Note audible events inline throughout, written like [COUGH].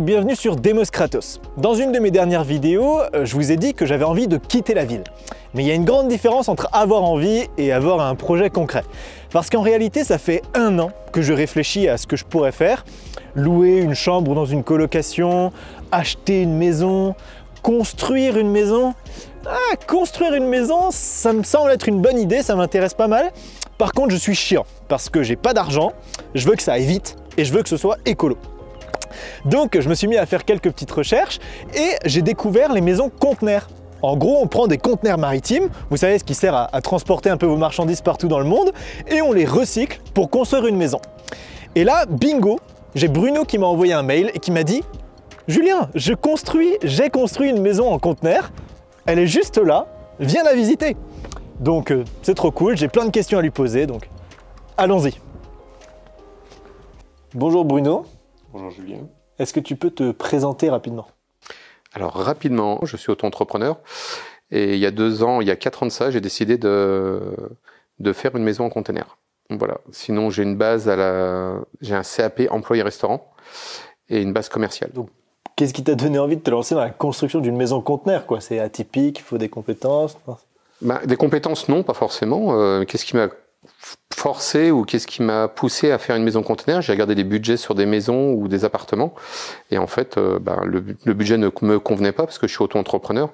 bienvenue sur Demos Kratos. Dans une de mes dernières vidéos, euh, je vous ai dit que j'avais envie de quitter la ville. Mais il y a une grande différence entre avoir envie et avoir un projet concret. Parce qu'en réalité, ça fait un an que je réfléchis à ce que je pourrais faire. Louer une chambre dans une colocation, acheter une maison, construire une maison. Ah, construire une maison, ça me semble être une bonne idée, ça m'intéresse pas mal. Par contre, je suis chiant parce que j'ai pas d'argent, je veux que ça aille vite et je veux que ce soit écolo. Donc je me suis mis à faire quelques petites recherches et j'ai découvert les maisons conteneurs. En gros, on prend des conteneurs maritimes, vous savez ce qui sert à, transporter un peu vos marchandises partout dans le monde, et on les recycle pour construire une maison. Et là, bingo, j'ai Bruno qui m'a envoyé un mail et qui m'a dit Julien, je construis, j'ai construit une maison en conteneur, elle est juste là, viens la visiter. Donc euh, c'est trop cool, j'ai plein de questions à lui poser, donc allons-y. Bonjour Bruno. Bonjour Julien. Est-ce que tu peux te présenter rapidement Alors rapidement, je suis auto-entrepreneur et il y a deux ans, il y a quatre ans de ça, j'ai décidé de, de faire une maison en conteneur. Voilà. Sinon, j'ai une base à la, j'ai un CAP employé-restaurant et une base commerciale. qu'est-ce qui t'a donné envie de te lancer dans la construction d'une maison conteneur quoi C'est atypique, il faut des compétences. Bah, des compétences, non, pas forcément. Euh, qu'est-ce qui m'a forcé ou qu'est-ce qui m'a poussé à faire une maison conteneur J'ai regardé des budgets sur des maisons ou des appartements et en fait, euh, ben, le, budget ne me convenait pas parce que je suis auto-entrepreneur.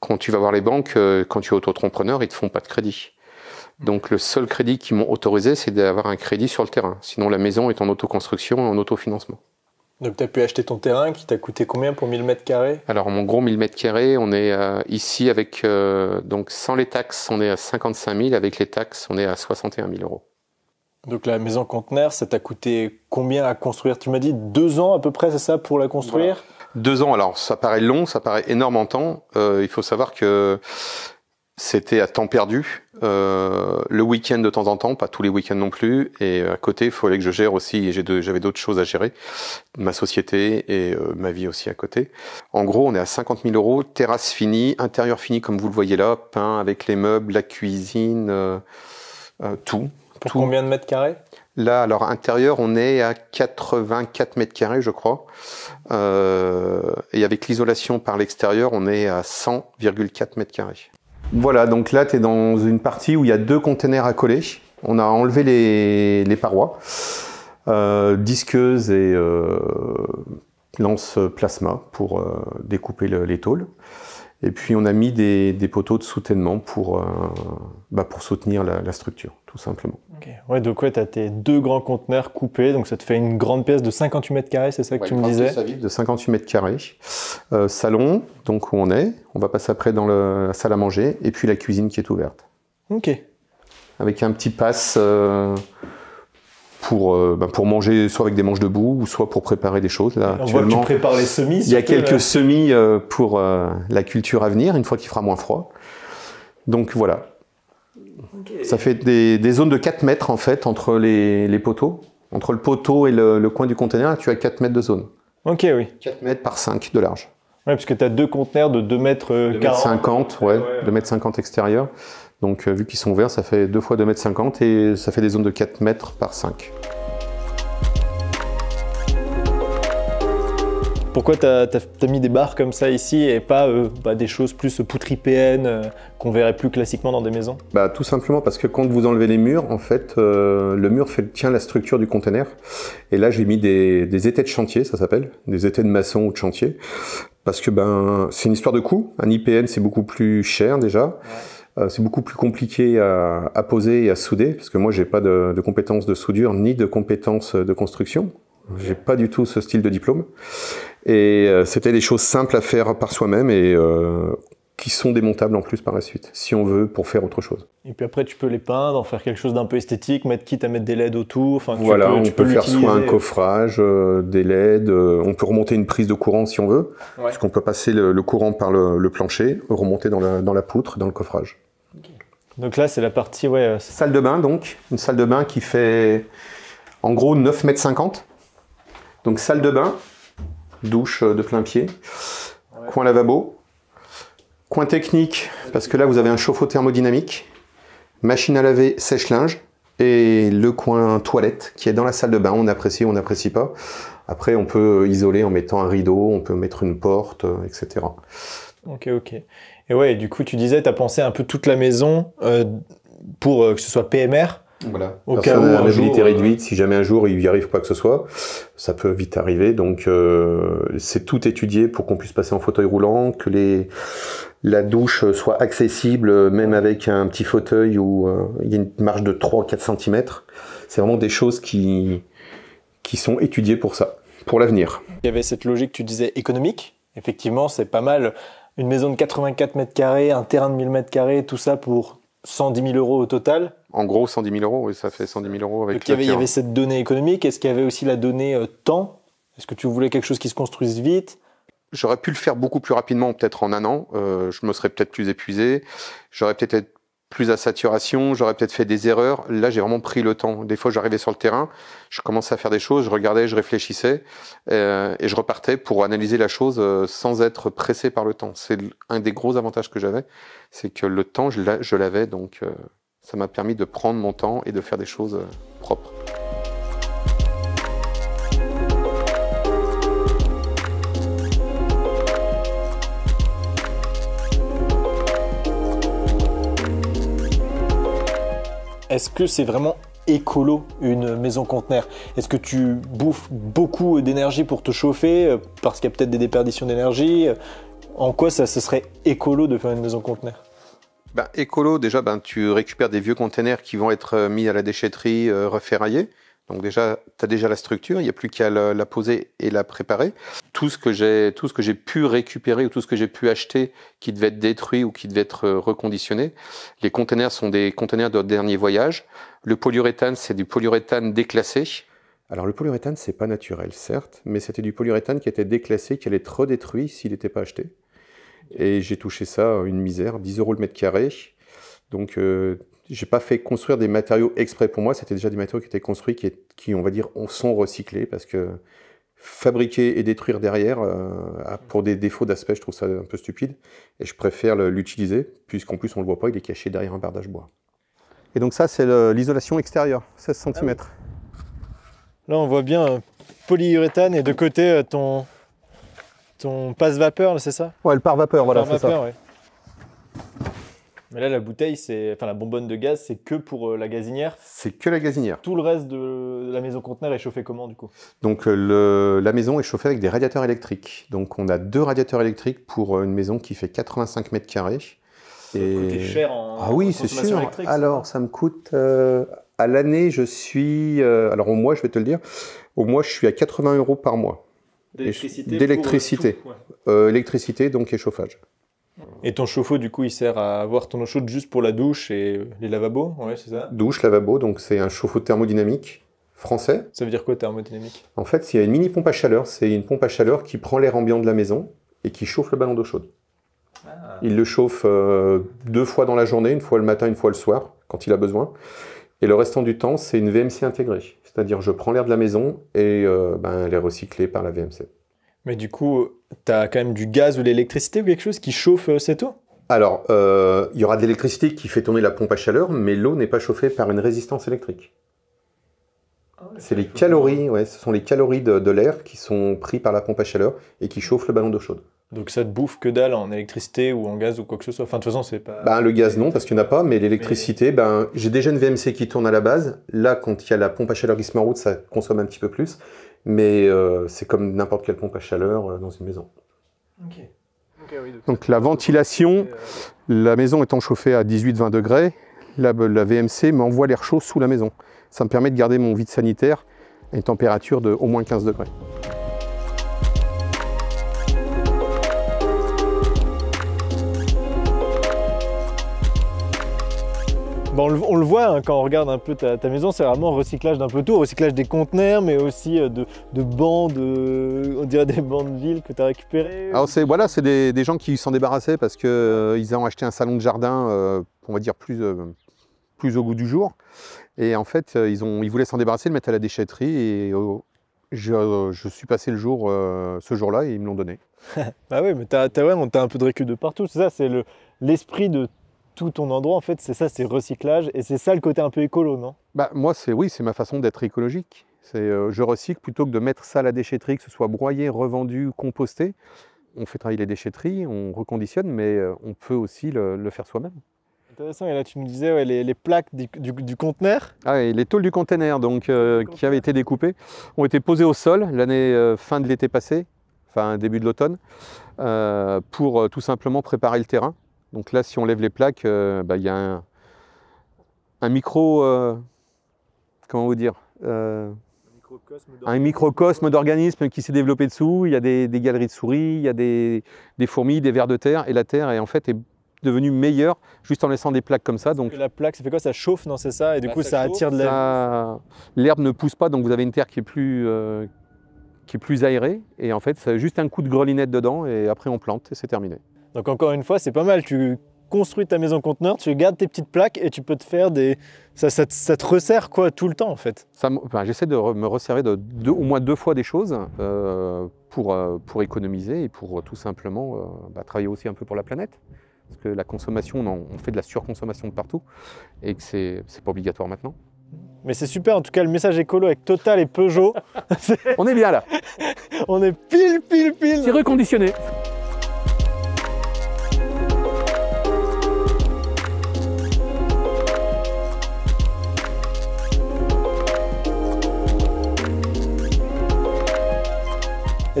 Quand tu vas voir les banques, euh, quand tu es auto-entrepreneur, ils te font pas de crédit. Donc le seul crédit qu'ils m'ont autorisé, c'est d'avoir un crédit sur le terrain. Sinon, la maison est en autoconstruction et en autofinancement. Donc tu as pu acheter ton terrain qui t'a coûté combien pour 1000 mètres carrés Alors mon gros 1000 mètres carrés, on est euh, ici avec euh, donc sans les taxes, on est à 55 000, avec les taxes, on est à 61 000 euros. Donc la maison conteneur, ça t'a coûté combien à construire Tu m'as dit deux ans à peu près, c'est ça, pour la construire Deux ans, alors ça paraît long, ça paraît énorme en temps. Euh, il faut savoir que c'était à temps perdu, euh, le week-end de temps en temps, pas tous les week-ends non plus. Et à côté, il fallait que je gère aussi. Et j'avais d'autres choses à gérer, ma société et euh, ma vie aussi à côté. En gros, on est à 50 000 euros, terrasse finie, intérieur fini comme vous le voyez là, peint avec les meubles, la cuisine, euh, tout. Pour combien de mètres carrés Là, alors intérieur, on est à 84 mètres carrés, je crois. et avec l'isolation par l'extérieur, on est à 100,4 mètres carrés. Voilà, donc là, tu es dans une partie où il y a deux containers à coller. On a enlevé les, parois, euh, disqueuse et euh, lance plasma pour euh, découper les tôles. Et puis on a mis des, poteaux de soutènement pour, euh, bah, pour soutenir la, structure, tout simplement. Ok. Ouais, donc ouais, tu as tes deux grands conteneurs coupés, donc ça te fait une grande pièce de 58 mètres carrés, c'est ça que tu me disais pièce de 58 mètres carrés. Euh, salon, donc où on est, on va passer après dans la salle à manger, et puis la cuisine qui est ouverte. Ok. Avec un petit pass... Euh, pour, euh, bah, pour manger soit avec des manches de ou soit pour préparer des choses. Là, On voit que tu prépares les semis. Il y a quelques euh, semis euh, pour la culture à venir, une fois qu'il fera moins froid. Donc voilà. Ça fait des, zones de 4 mètres en fait entre les, poteaux. Entre le poteau et le, coin du conteneur, tu as 4 mètres de zone. Ok, oui. 4 mètres par 5 de large. Ouais, puisque tu as deux conteneurs de 2 mètres 2 euh, mètres 50, ouais, ouais, 2 mètres 50 extérieurs. Donc, euh, vu qu'ils sont ouverts, ça fait 2 fois 2 mètres 50 et ça fait des zones de 4 mètres par 5. Pourquoi t'as as, mis des barres comme ça ici et pas euh, bah, des choses plus poutri-PN euh, qu'on verrait plus classiquement dans des maisons bah, Tout simplement parce que quand vous enlevez les murs, en fait, euh, le mur tient la structure du conteneur. Et là, j'ai mis des, des étais de chantier, ça s'appelle, des étais de maçon ou de chantier. Parce que ben, c'est une histoire de coût. Un IPN, c'est beaucoup plus cher déjà. c'est beaucoup plus compliqué à, poser et à souder, parce que moi, j'ai pas de, compétences de soudure ni de compétences de construction. J'ai pas du tout ce style de diplôme. Et euh, c'était des choses simples à faire par soi-même et euh, qui sont démontables en plus par la suite, si on veut, pour faire autre chose. Et puis après, tu peux les peindre, en faire quelque chose d'un peu esthétique, mettre quitte à mettre des LED autour. Enfin, voilà, on tu peut peux faire soit un coffrage, euh, des LED, on peut remonter une prise de courant si on veut, parce qu'on peut passer le, courant par le, plancher, remonter dans la, poutre, dans le coffrage. Donc là, c'est la partie, ouais. salle de bain, donc. Une salle de bain qui fait en gros 9,50 mètres donc salle de bain, douche euh, de plein pied, coin lavabo, coin technique, parce que là vous avez un chauffe-eau thermodynamique, machine à laver, sèche-linge, et le coin toilette qui est dans la salle de bain. On apprécie, on n'apprécie pas. Après, on peut euh, isoler en mettant un rideau, on peut mettre une porte, euh, etc. Ok, ok. Et ouais, du coup, tu disais, tu as pensé un peu toute la maison pour que ce soit PMR. Voilà. Au cas où mobilité réduite, euh, si jamais un jour il y arrive quoi que ce soit, ça peut vite arriver. Donc euh, c'est tout étudié pour qu'on puisse passer en fauteuil roulant, que les la douche soit accessible, euh, même avec un petit fauteuil où il y a une marge de 3-4 cm. C'est vraiment des choses qui sont étudiées pour ça, pour l'avenir. Il y avait cette logique, tu disais économique. Effectivement, c'est pas mal. Une maison de 84 mètres carrés, un terrain de 1000 mètres carrés, tout ça pour 110 000 euros au total en gros 110 000 euros, ça fait 110 000 euros avec il y, avait, hein. cette donnée économique, est-ce qu'il y avait aussi la donnée euh, temps Est-ce que tu voulais quelque chose qui se construise vite J'aurais pu le faire beaucoup plus rapidement, peut-être en un an. Euh, je me serais peut-être plus épuisé. J'aurais peut-être plus à saturation, j'aurais peut-être fait des erreurs. Là, j'ai vraiment pris le temps. Des fois, j'arrivais sur le terrain, je commençais à faire des choses, je regardais, je réfléchissais, euh, et je repartais pour analyser la chose sans être pressé par le temps. C'est un des gros avantages que j'avais, c'est que le temps, je l'avais, donc ça m'a permis de prendre mon temps et de faire des choses euh, propres. Est-ce que c'est vraiment écolo une maison conteneur Est-ce que tu bouffes beaucoup d'énergie pour te chauffer euh, parce qu'il y a peut-être des déperditions d'énergie En quoi ça, ce serait écolo de faire une maison conteneur bah, Écolo, déjà, ben, tu récupères des vieux containers qui vont être euh, mis à la déchetterie, euh, referraillés. Donc déjà, tu as déjà la structure, il n'y a plus qu'à la, poser et la préparer. Tout ce que j'ai, tout ce que j'ai pu récupérer ou tout ce que j'ai pu acheter qui devait être détruit ou qui devait être euh, reconditionné, les containers sont des containers de dernier voyage. Le polyuréthane, c'est du polyuréthane déclassé. Alors le polyuréthane, c'est pas naturel, certes, mais c'était du polyuréthane qui était déclassé, qui allait être détruit s'il n'était pas acheté. Et j'ai touché ça, une misère, 10 euros le mètre carré. Donc, je euh, j'ai pas fait construire des matériaux exprès pour moi. C'était déjà des matériaux qui étaient construits, qui, est, qui, on va dire, sont recyclés parce que fabriquer et détruire derrière euh, pour des défauts d'aspect, je trouve ça un peu stupide. Et je préfère l'utiliser puisqu'en plus on le voit pas, il est caché derrière un bardage bois. Et donc ça, c'est l'isolation extérieure, 16 cm. Là, on voit bien euh, polyuréthane et de côté ton, ton passe-vapeur, c'est ça Ouais, le pare-vapeur, voilà, c'est ça. Mais là, la bouteille, c'est, enfin, la bonbonne de gaz, c'est que pour euh, la gazinière. C'est que la gazinière. Tout le reste de la maison conteneur est chauffé comment, du coup Donc, euh, la maison est chauffée avec des radiateurs électriques. Donc, on a deux radiateurs électriques pour euh, une maison qui fait 85 mètres carrés. Et... cher en Ah oui, c'est sûr. alors, ça, me coûte à l'année, je suis. alors, au mois, je vais te le dire. Au mois, je suis à 80 euros par mois. D'électricité. Euh, euh, électricité, donc et chauffage. Et ton chauffe-eau, du coup, il sert à avoir ton eau chaude juste pour la douche et les lavabos, c'est ça Douche, lavabo, donc c'est un chauffe-eau thermodynamique français. Ça veut dire quoi thermodynamique En fait, c'est une mini pompe à chaleur. C'est une pompe à chaleur qui prend l'air ambiant de la maison et qui chauffe le ballon d'eau chaude. Ah. Il le chauffe euh, deux fois dans la journée, une fois le matin, une fois le soir, quand il a besoin. Et le restant du temps, c'est une VMC intégrée. C'est-à-dire, je prends l'air de la maison et euh, ben, elle est recyclée par la VMC. Mais du coup, tu as quand même du gaz ou de l'électricité ou quelque chose qui chauffe euh, cette eau Alors, euh, il y aura de l'électricité qui fait tourner la pompe à chaleur, mais l'eau n'est pas chauffée par une résistance électrique. Oh, c'est les calories, ce sont les calories de, de l'air qui sont pris par la pompe à chaleur et qui chauffent le ballon d'eau chaude. Donc ça te bouffe que dalle en électricité ou en gaz ou quoi que ce soit. Enfin, de toute façon, c'est pas. Ben, le gaz, non, parce qu'il n'y en a pas, mais l'électricité, ben, j'ai déjà une VMC qui tourne à la base. Là, quand il y a la pompe à chaleur qui se met en route, ça consomme un petit peu plus. Mais euh, c'est comme n'importe quelle pompe à chaleur euh, dans une maison. Ok. donc, la ventilation, euh, la maison étant chauffée à 18-20 degrés, la, la VMC m'envoie l'air chaud sous la maison. Ça me permet de garder mon vide sanitaire à une température de au moins 15 degrés. Ben, on, le, voit hein, quand on regarde un peu ta, maison, c'est vraiment recyclage d'un peu tout, recyclage des conteneurs, mais aussi euh, de, de bancs, euh, on dirait des bandes de ville que tu as récupérés. Alors ah, c'est voilà, c'est des, gens qui s'en débarrassaient parce qu'ils euh, ils ont acheté un salon de jardin, on va dire plus, plus au goût du jour. Et en fait, ils, ont, ils voulaient s'en débarrasser, le mettre à la déchetterie et je, suis passé le jour, ce jour-là, et ils me l'ont donné. [LAUGHS] bah oui, mais tu un peu de récup de partout, c'est ça, c'est l'esprit de tout ton endroit, en fait, c'est ça, c'est recyclage, et c'est ça le côté un peu écolo, non Bah moi, c'est oui, c'est ma façon d'être écologique. C'est euh, je recycle plutôt que de mettre ça à la déchetterie, que ce soit broyé, revendu, composté. On fait travailler les déchetteries, on reconditionne, mais euh, on peut aussi le, faire soi-même. Intéressant, et là tu me disais les, plaques du, conteneur. Ah, les tôles du conteneur, donc, euh, qui avaient été découpées, ont été posées au sol l'année fin de l'été passé, enfin début de l'automne, pour tout simplement préparer le terrain donc là, si on lève les plaques, euh, bah, il y a un, micro. Euh, comment vous dire euh, un microcosme d'organismes qui s'est développé dessous. Il y a des, galeries de souris, il y a des, fourmis, des vers de terre, et la terre est en fait est devenue meilleure juste en laissant des plaques comme ça. Donc la plaque, ça fait quoi Ça chauffe, non C'est ça, et du bah, coup, ça, attire de l'air. L'herbe ne pousse pas, donc vous avez une terre qui est plus qui est plus aérée. Et en fait, ça juste un coup de grelinette dedans, et après on plante, et c'est terminé. Donc encore une fois, c'est pas mal. Tu construis ta maison conteneur, tu gardes tes petites plaques et tu peux te faire des... Ça, te resserre quoi tout le temps en fait J'essaie de me resserrer au moins deux fois des choses euh, pour, euh, pour économiser et pour euh, tout simplement bah, travailler aussi un peu pour la planète. Parce que la consommation, on, fait de la surconsommation de partout et que c'est pas obligatoire maintenant. Mais c'est super, en tout cas, le message écolo avec Total et Peugeot. [LAUGHS] On est bien là. [LAUGHS] on est pile, pile, pile. C'est reconditionné.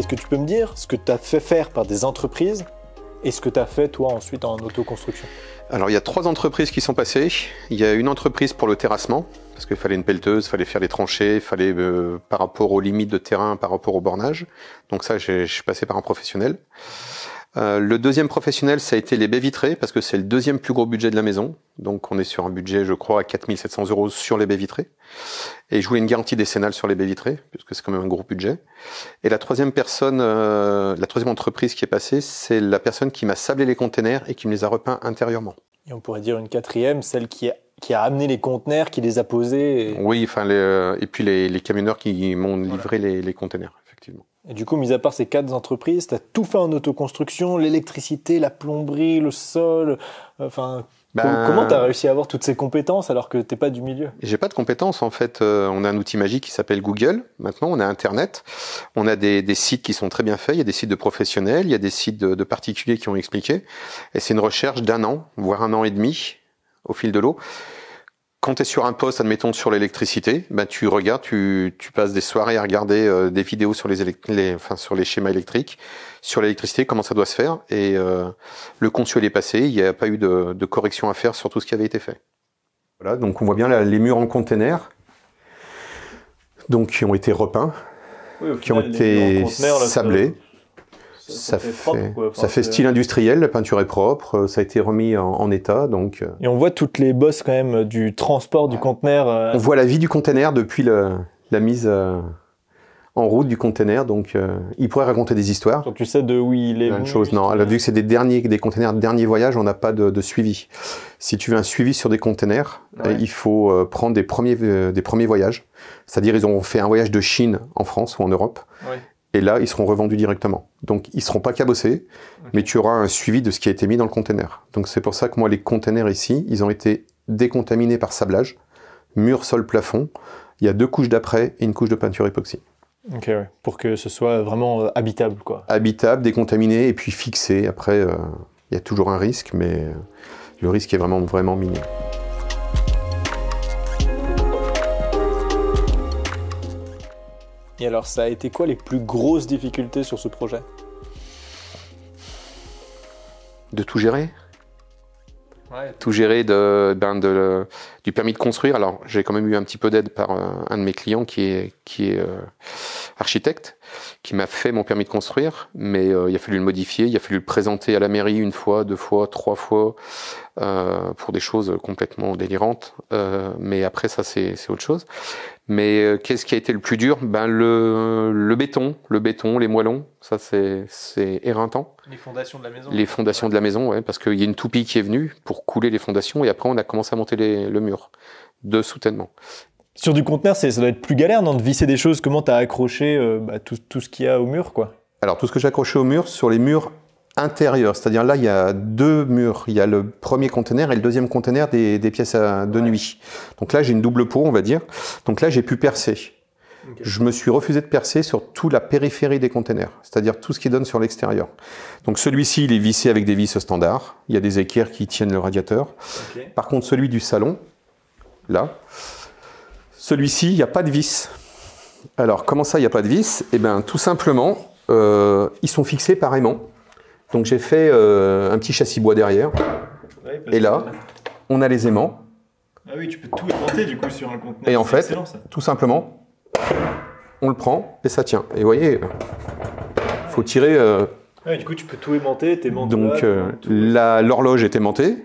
que tu peux me dire ce que tu as fait faire par des entreprises et ce que tu as fait toi ensuite en autoconstruction Alors il y a trois entreprises qui sont passées. Il y a une entreprise pour le terrassement, parce qu'il fallait une pelleteuse, il fallait faire les tranchées, il fallait euh, par rapport aux limites de terrain, par rapport au bornage. Donc ça, je suis passé par un professionnel. Euh, le deuxième professionnel, ça a été les baies vitrées, parce que c'est le deuxième plus gros budget de la maison. Donc on est sur un budget, je crois, à 4700 euros sur les baies vitrées. Et je voulais une garantie décennale sur les baies vitrées, puisque c'est quand même un gros budget. Et la troisième personne, euh, la troisième entreprise qui est passée, c'est la personne qui m'a sablé les conteneurs et qui me les a repeints intérieurement. Et on pourrait dire une quatrième, celle qui qui a amené les conteneurs, qui les a posés. Oui, enfin, les, euh, et puis les, les camionneurs qui m'ont livré les, les conteneurs, effectivement. Et du coup, mis à part ces quatre entreprises, t'as tout fait en autoconstruction, l'électricité, la plomberie, le sol. Euh, enfin, ben, comment tu réussi à avoir toutes ces compétences alors que t'es pas du milieu J'ai pas de compétences en fait. Euh, on a un outil magique qui s'appelle Google. Maintenant, on a Internet. On a des, sites qui sont très bien faits. Il y a des sites de professionnels, il y a des sites de, de particuliers qui ont expliqué. Et c'est une recherche d'un an, voire un an et demi au fil de l'eau quand tu es sur un poste, admettons sur l'électricité, ben tu regardes, tu, passes des soirées à regarder euh, des vidéos sur les, sur les schémas électriques, sur l'électricité, comment ça doit se faire. Et euh, le consul est passé, il n'y a pas eu de, correction à faire sur tout ce qui avait été fait. Voilà, donc on voit bien les murs en container, donc qui ont été repeints, qui ont été sablés ça, fait, style industriel, la peinture est propre, euh, ça a été remis en, état. donc. Euh. Et on voit toutes les bosses quand même du transport du conteneur. Euh, on voit la vie du conteneur depuis la mise en route du conteneur, donc il pourrait raconter des histoires. Donc, tu sais de où il est. Même chose, non. vu que c'est des derniers, des conteneurs de dernier voyage, on n'a pas de, suivi. Si tu veux un suivi sur des conteneurs, il faut prendre des premiers, des premiers voyages. C'est-à-dire, ils ont fait un voyage de Chine en France ou en Europe. Ouais et là, ils seront revendus directement. Donc, ils ne seront pas cabossés, mais tu auras un suivi de ce qui a été mis dans le container. Donc, c'est pour ça que moi, les containers ici, ils ont été décontaminés par sablage, mur, sol, plafond. Il y a deux couches d'après et une couche de peinture époxy. Ok, pour que ce soit vraiment euh, habitable, quoi. Habitable, décontaminé et puis fixé. Après, euh, il y a toujours un risque, mais euh, le risque est vraiment, vraiment minime. Et alors, ça a été quoi les plus grosses difficultés sur ce projet De tout gérer Ouais. tout gérer de, ben de, du permis de construire. Alors, j'ai quand même eu un petit peu d'aide par euh, un, de mes clients qui est, qui est euh, architecte qui m'a fait mon permis de construire, mais euh, il a fallu le modifier, il a fallu le présenter à la mairie une fois, deux fois, trois fois, euh, pour des choses complètement délirantes. Euh, mais après ça, c'est autre chose. Mais qu'est-ce qui a été le plus dur Ben le, béton, le béton, les moellons, ça c'est éreintant. Les fondations de la maison. Les fondations de la maison, ouais, parce qu'il y a une toupie qui est venue pour couler les fondations, et après on a commencé à monter les, le mur de soutènement. Sur du conteneur, ça doit être plus galère, de visser des choses. Comment tu as accroché euh, bah, tout, ce qu'il y a au mur, quoi Alors, tout ce que j'ai accroché au mur, sur les murs intérieurs, c'est-à-dire là, il y a deux murs. Il y a le premier conteneur et le deuxième conteneur des, pièces de nuit. Donc là, j'ai une double peau, on va dire. Donc là, j'ai pu percer. Je me suis refusé de percer sur toute la périphérie des conteneurs, c'est-à-dire tout ce qui donne sur l'extérieur. Donc celui-ci, il est vissé avec des vis standards. Il y a des équerres qui tiennent le radiateur. Par contre, celui du salon, là, celui-ci, il n'y a pas de vis. Alors, comment ça, il n'y a pas de vis Eh bien, tout simplement, euh, ils sont fixés par aimant. Donc, j'ai fait euh, un petit châssis bois derrière. et là, on a les aimants. Ah oui, tu peux tout aimanter du coup sur un conteneur. Et en fait, tout simplement, on le prend et ça tient. Et vous voyez, faut tirer. Euh, du coup, tu peux tout aimanter, Donc, l'horloge est aimantée,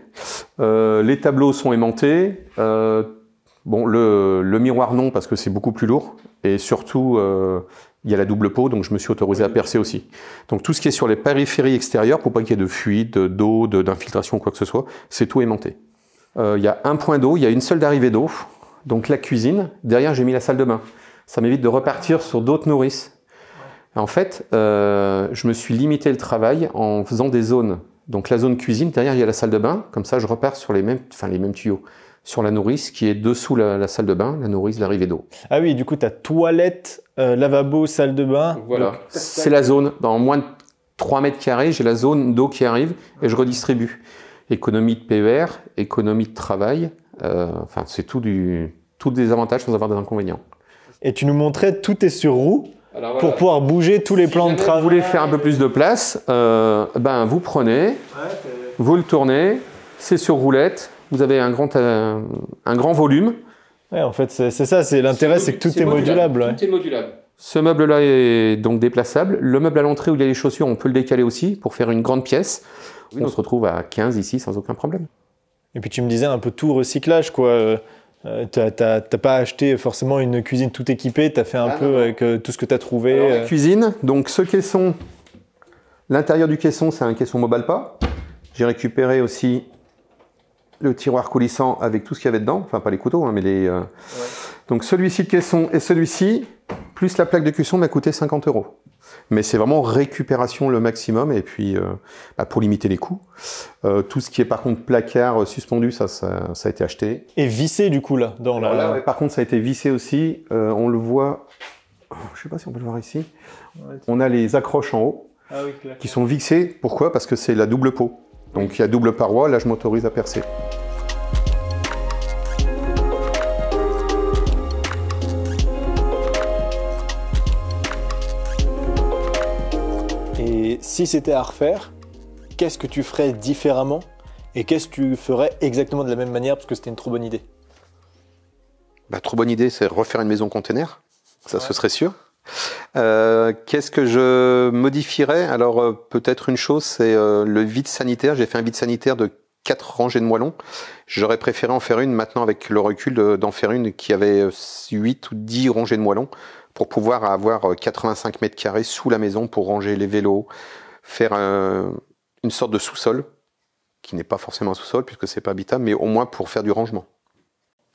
les tableaux sont aimantés, Bon, le, miroir non, parce que c'est beaucoup plus lourd. Et surtout, euh, il y a la double peau, donc je me suis autorisé à percer aussi. Donc tout ce qui est sur les périphéries extérieures, pour pas qu'il y ait de fuite, d'eau, d'infiltration, quoi que ce soit, c'est tout aimanté. Euh, il y a un point d'eau, il y a une seule d'arrivée d'eau, donc la cuisine. Derrière, j'ai mis la salle de bain. Ça m'évite de repartir sur d'autres nourrices. En fait, euh, je me suis limité le travail en faisant des zones. Donc la zone cuisine, derrière, il y a la salle de bain. Comme ça, je repars sur les mêmes, enfin, les mêmes tuyaux sur la nourrice qui est dessous la, salle de bain, la nourrice, l'arrivée d'eau. Ah oui, du coup, tu as toilette, euh, lavabo, salle de bain. Voilà, c'est la zone. Dans moins de 3 mètres carrés, j'ai la zone d'eau qui arrive et je redistribue. Économie de PER, économie de travail, euh, enfin, c'est tout, tout des avantages sans avoir des inconvénients. Et tu nous montrais tout est sur roue pour pouvoir bouger tous les plans de travail. Vous voulez faire un peu plus de place, euh, ben vous prenez, vous le tournez, c'est sur roulette, vous avez un grand, euh, un grand volume. Ouais, en fait, c'est ça, c'est l'intérêt, c'est que tout est, modulable. Tout est modulable. Ce meuble-là est donc déplaçable. Le meuble à l'entrée où il y a les chaussures, on peut le décaler aussi pour faire une grande pièce. on se retrouve à 15 ici sans aucun problème. Et puis tu me disais un peu tout recyclage, quoi. Euh, t'as pas acheté forcément une cuisine tout équipée, Tu as fait un ah, peu avec euh, tout ce que tu as trouvé. Euh. la cuisine, donc ce caisson, l'intérieur du caisson, c'est un caisson mobile pas. J'ai récupéré aussi le tiroir coulissant avec tout ce qu'il y avait dedans, enfin pas les couteaux, hein, mais les. Euh, Donc celui-ci de caisson et celui-ci, plus la plaque de cuisson m'a coûté 50 euros. Mais c'est vraiment récupération le maximum et puis euh, bah, pour limiter les coûts. Euh, tout ce qui est par contre placard suspendu, ça, ça, a été acheté. Et vissé du coup là, dans la. par contre, ça a été vissé aussi. on le voit. je sais pas si on peut le voir ici. on a les accroches en haut ah qui sont vissées. Pourquoi Parce que c'est la double peau. Donc il y a double paroi, là je m'autorise à percer. Et si c'était à refaire, qu'est-ce que tu ferais différemment et qu'est-ce que tu ferais exactement de la même manière parce que c'était une trop bonne idée bah, Trop bonne idée, c'est refaire une maison container, ça ce serait sûr. Euh, qu'est-ce que je modifierais Alors euh, peut-être une chose, c'est euh, le vide sanitaire. J'ai fait un vide sanitaire de quatre rangées de moellons. J'aurais préféré en faire une maintenant avec le recul d'en faire une qui avait 8 ou 10 rangées de moellons pour pouvoir avoir 85 mètres carrés sous la maison pour ranger les vélos, faire une sorte de sous-sol qui n'est pas forcément un sous-sol puisque c'est pas habitable, mais au moins pour faire du rangement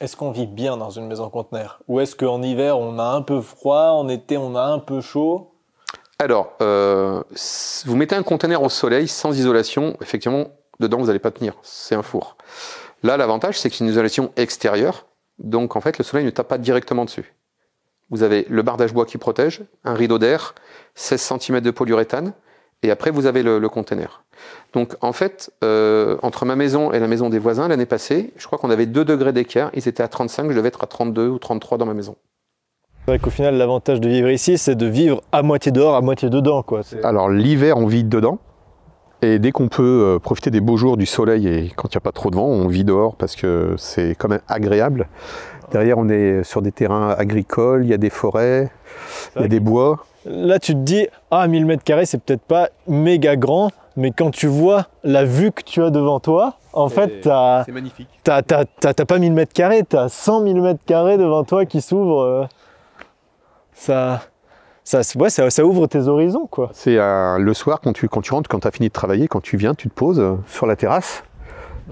est-ce qu'on vit bien dans une maison conteneur Ou est-ce qu'en hiver, on a un peu froid, en été, on a un peu chaud Alors, euh, vous mettez un conteneur au soleil sans isolation, effectivement, dedans, vous n'allez pas tenir. C'est un four. Là, l'avantage, c'est que a une isolation extérieure, donc en fait, le soleil ne tape pas directement dessus. Vous avez le bardage bois qui protège, un rideau d'air, 16 cm de polyuréthane, et après vous avez le, le container. Donc en fait, euh, entre ma maison et la maison des voisins, l'année passée, je crois qu'on avait 2 degrés d'écart, ils étaient à 35, je devais être à 32 ou 33 dans ma maison. C'est vrai qu'au final, l'avantage de vivre ici, c'est de vivre à moitié dehors, à moitié dedans. Quoi. Alors l'hiver, on vit dedans, et dès qu'on peut euh, profiter des beaux jours, du soleil, et quand il n'y a pas trop de vent, on vit dehors parce que c'est quand même agréable. Derrière, on est sur des terrains agricoles, il y a des forêts, il y a des bois. Là, tu te dis, ah 1000 mètres carrés c'est peut-être pas méga grand mais quand tu vois la vue que tu as devant toi en fait t'as magnifique t'as pas 1000 mètres carrés t'as 100 000 mètres carrés devant toi qui s'ouvre. Euh. ça ça, ouais, ça, ça, ouvre tes horizons quoi. C'est euh, le soir quand tu, quand tu rentres, quand tu as fini de travailler, quand tu viens, tu te poses euh, sur la terrasse,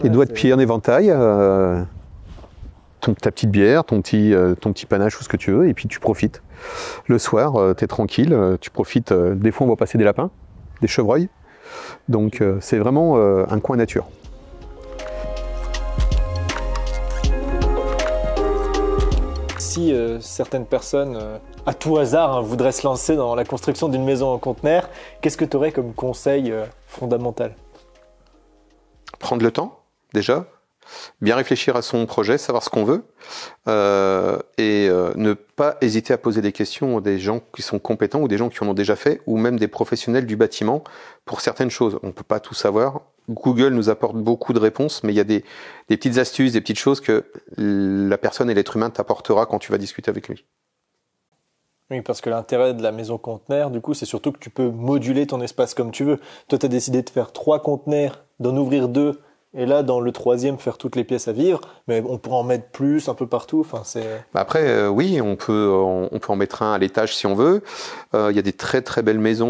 les doigts de pied en éventail, ta petite bière, ton petit, ton petit panache ou ce que tu veux, et puis tu profites. Le soir, euh, tu es tranquille, euh, tu profites. Euh, des fois, on voit passer des lapins, des chevreuils. Donc, c'est vraiment un coin nature. Si certaines personnes, à tout hasard, hein, voudraient se lancer dans la construction d'une maison en conteneur, qu'est-ce que tu aurais comme conseil fondamental Prendre le temps, déjà bien réfléchir à son projet, savoir ce qu'on veut, euh, et euh, ne pas hésiter à poser des questions à des gens qui sont compétents ou des gens qui en ont déjà fait, ou même des professionnels du bâtiment pour certaines choses. On ne peut pas tout savoir. Google nous apporte beaucoup de réponses, mais il y a des, petites astuces, des petites choses que la personne et l'être humain t'apportera quand tu vas discuter avec lui. Oui, parce que l'intérêt de la maison conteneur, du coup, c'est surtout que tu peux moduler ton espace comme tu veux. Toi, tu as décidé de faire trois conteneurs, d'en ouvrir deux et là, dans le troisième, faire toutes les pièces à vivre, mais on pourrait en mettre plus un peu partout. Enfin, c'est. Bah après, euh, oui, on peut, euh, on, peut en mettre un à l'étage si on veut. Euh, il y a des très très belles maisons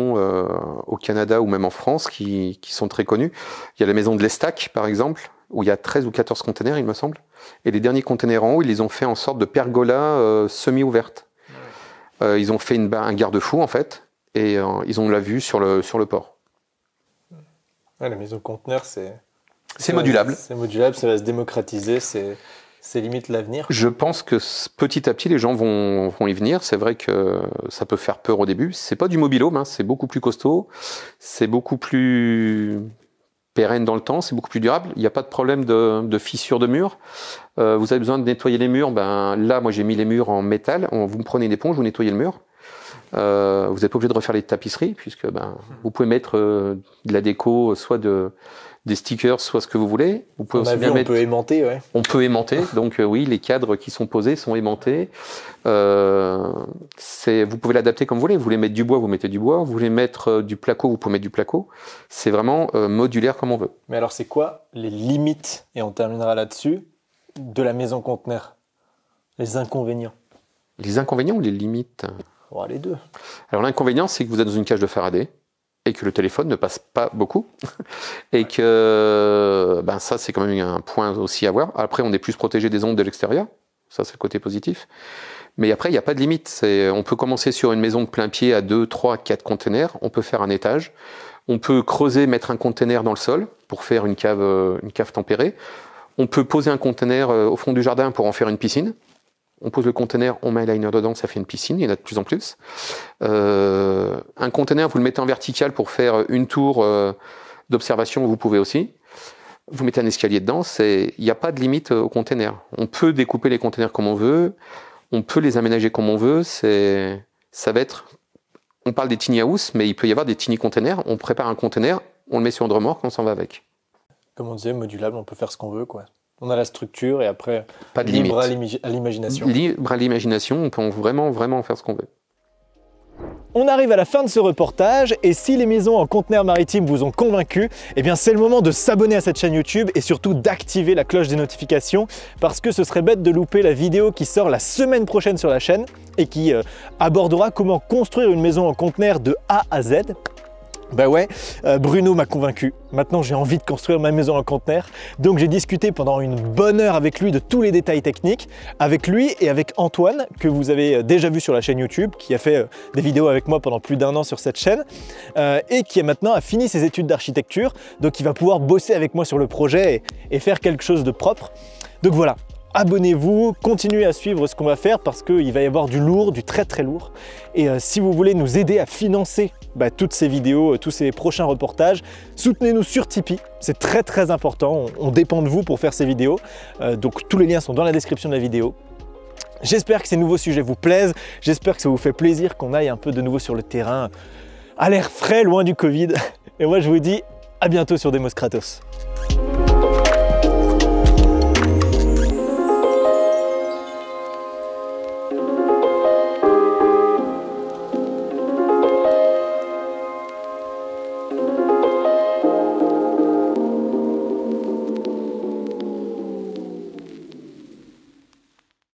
au Canada ou même en France qui, qui sont très connues. Il y a la maison de l'Estac, par exemple, où il y a 13 ou 14 containers, il me semble. Et les derniers containers en haut, ils les ont fait en sorte de pergola semi-ouverte. ils ont fait une, un garde-fou en fait, et ils ont la vue sur le sur le port. la maison conteneur, c'est c'est modulable. C'est modulable, ça va se démocratiser, c'est c'est limite l'avenir. Je pense que petit à petit, les gens vont, vont y venir. C'est vrai que ça peut faire peur au début. C'est pas du mobilhome, hein. c'est beaucoup plus costaud, c'est beaucoup plus pérenne dans le temps, c'est beaucoup plus durable. Il n'y a pas de problème de, de fissure de mur. Euh, vous avez besoin de nettoyer les murs. Ben là, moi j'ai mis les murs en métal. vous me prenez une éponge, vous nettoyez le mur. Euh, vous n'êtes pas obligé de refaire les tapisseries puisque ben vous pouvez mettre euh, de la déco, soit de des stickers, soit ce que vous voulez. Vous pouvez aussi mettre... on peut aimanter, ouais. On peut aimanter, [LAUGHS] donc euh, oui, les cadres qui sont posés sont aimantés. Euh, vous pouvez l'adapter comme vous voulez. Vous voulez mettre du bois, vous mettez du bois. Vous voulez mettre euh, du placo, vous pouvez mettre du placo. C'est vraiment euh, modulaire comme on veut. Mais alors, c'est quoi les limites, et on terminera là-dessus, de la maison conteneur Les inconvénients Les inconvénients ou les limites oh, Les deux. Alors, l'inconvénient, c'est que vous êtes dans une cage de Faraday et que le téléphone ne passe pas beaucoup. [LAUGHS] et que ben ça, c'est quand même un point aussi à voir. Après, on est plus protégé des ondes de l'extérieur. Ça, c'est le côté positif. Mais après, il n'y a pas de limite. On peut commencer sur une maison de plein pied à 2, 3, 4 conteneurs, On peut faire un étage. On peut creuser, mettre un container dans le sol pour faire une cave, euh, une cave tempérée. On peut poser un container euh, au fond du jardin pour en faire une piscine on pose le conteneur, on met un liner dedans, ça fait une piscine, il y en a de plus en plus. Euh, un conteneur, vous le mettez en vertical pour faire une tour euh, d'observation, vous pouvez aussi. Vous mettez un escalier dedans, il n'y a pas de limite au container. On peut découper les conteneurs comme on veut, on peut les aménager comme on veut, c'est ça va être on parle des tiny house, mais il peut y avoir des tiny conteneurs. on prépare un conteneur, on le met sur une remorque, on s'en va avec. Comme on disait, modulable, on peut faire ce qu'on veut quoi. On a la structure et après, libre à l'imagination. Libre à l'imagination, on peut vraiment, vraiment faire ce qu'on veut. On arrive à la fin de ce reportage et si les maisons en conteneurs maritimes vous ont convaincu, eh bien c'est le moment de s'abonner à cette chaîne YouTube et surtout d'activer la cloche des notifications parce que ce serait bête de louper la vidéo qui sort la semaine prochaine sur la chaîne et qui euh, abordera comment construire une maison en conteneur de A à Z ben ouais, euh, Bruno m'a convaincu. Maintenant, j'ai envie de construire ma maison en conteneur. Donc, j'ai discuté pendant une bonne heure avec lui de tous les détails techniques, avec lui et avec Antoine, que vous avez euh, déjà vu sur la chaîne YouTube, qui a fait euh, des vidéos avec moi pendant plus d'un an sur cette chaîne, et qui est maintenant a fini ses études d'architecture. Donc, il va pouvoir bosser avec moi sur le projet et faire quelque chose de propre. Donc voilà, abonnez-vous, continuez à suivre ce qu'on va faire parce qu'il va y avoir du lourd, du très très lourd. Et euh, si vous voulez nous aider à financer bah, toutes ces vidéos, euh, tous ces prochains reportages, soutenez-nous sur Tipeee, c'est très très important, on, dépend de vous pour faire ces vidéos. Euh, donc tous les liens sont dans la description de la vidéo. J'espère que ces nouveaux sujets vous plaisent, j'espère que ça vous fait plaisir qu'on aille un peu de nouveau sur le terrain, à l'air frais, loin du Covid. [LAUGHS] Et moi je vous dis à bientôt sur Demos Kratos.